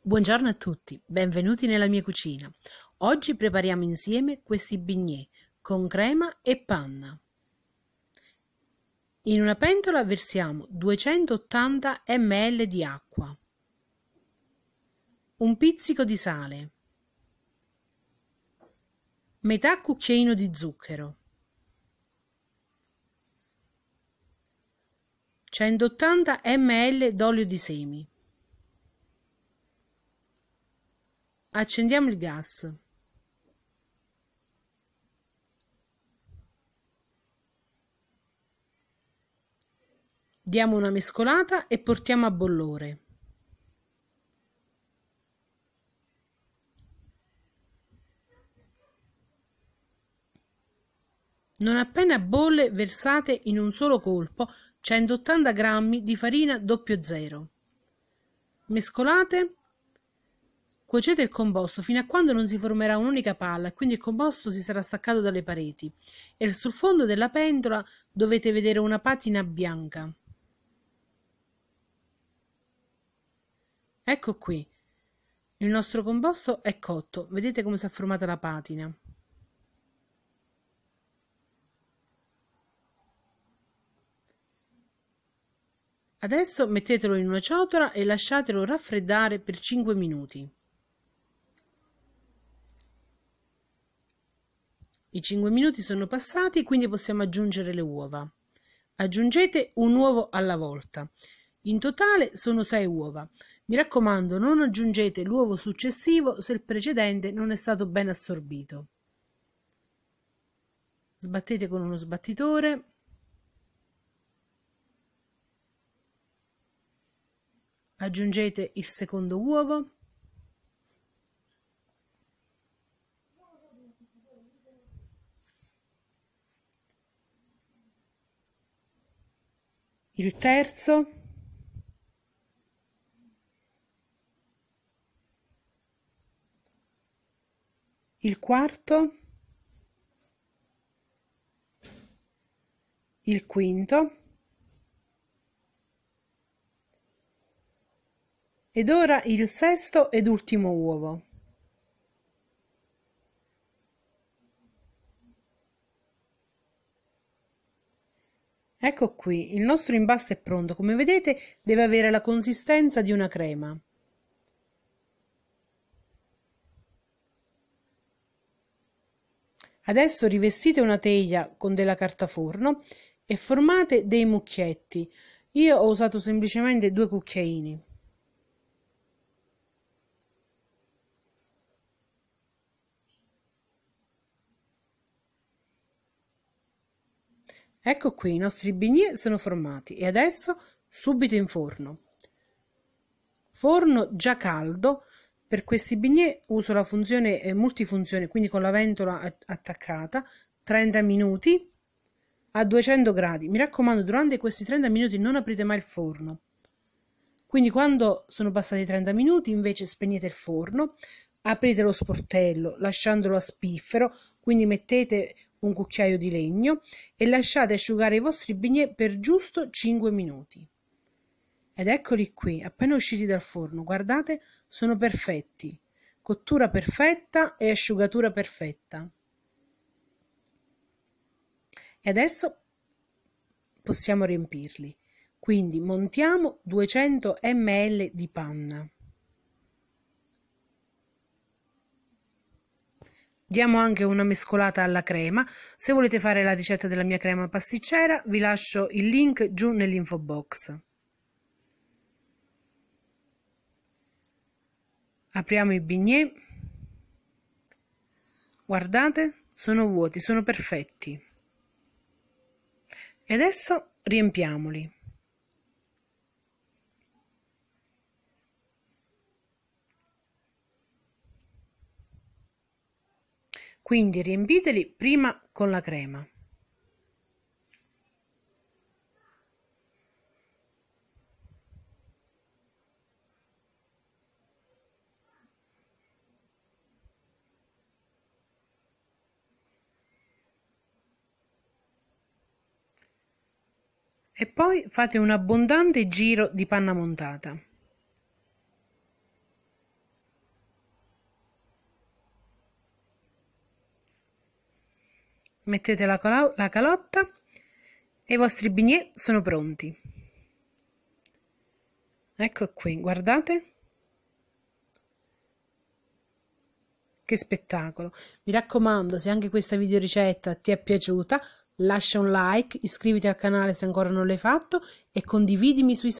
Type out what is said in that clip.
Buongiorno a tutti, benvenuti nella mia cucina. Oggi prepariamo insieme questi bignè con crema e panna. In una pentola versiamo 280 ml di acqua, un pizzico di sale, metà cucchiaino di zucchero, 180 ml d'olio di semi, Accendiamo il gas. Diamo una mescolata e portiamo a bollore. Non appena bolle versate in un solo colpo 180 g di farina 00. Mescolate Cuocete il composto fino a quando non si formerà un'unica palla e quindi il composto si sarà staccato dalle pareti e sul fondo della pentola dovete vedere una patina bianca. Ecco qui. Il nostro composto è cotto, vedete come si è formata la patina. Adesso mettetelo in una ciotola e lasciatelo raffreddare per 5 minuti. I 5 minuti sono passati, quindi possiamo aggiungere le uova. Aggiungete un uovo alla volta. In totale sono 6 uova. Mi raccomando, non aggiungete l'uovo successivo se il precedente non è stato ben assorbito. Sbattete con uno sbattitore. Aggiungete il secondo uovo. Il terzo il quarto, il quinto. Ed ora il sesto ed ultimo uovo. Ecco qui, il nostro impasto è pronto, come vedete deve avere la consistenza di una crema. Adesso rivestite una teglia con della carta forno e formate dei mucchietti. Io ho usato semplicemente due cucchiaini. Ecco qui, i nostri bignè sono formati e adesso subito in forno. Forno già caldo, per questi bignè uso la funzione eh, multifunzione, quindi con la ventola attaccata, 30 minuti a 200 gradi. Mi raccomando, durante questi 30 minuti non aprite mai il forno. Quindi quando sono passati 30 minuti invece spegnete il forno, aprite lo sportello lasciandolo a spiffero, quindi mettete un cucchiaio di legno e lasciate asciugare i vostri bignè per giusto 5 minuti. Ed eccoli qui, appena usciti dal forno, guardate, sono perfetti. Cottura perfetta e asciugatura perfetta. E adesso possiamo riempirli. Quindi montiamo 200 ml di panna. Diamo anche una mescolata alla crema. Se volete fare la ricetta della mia crema pasticcera, vi lascio il link giù nell'info box. Apriamo i bignè. Guardate, sono vuoti, sono perfetti. E adesso riempiamoli. quindi riempiteli prima con la crema. e poi fate un abbondante giro di panna montata. mettete la, la calotta e i vostri bignè sono pronti. Ecco qui, guardate. Che spettacolo! Mi raccomando, se anche questa video ricetta ti è piaciuta, lascia un like, iscriviti al canale se ancora non l'hai fatto e condividimi sui social.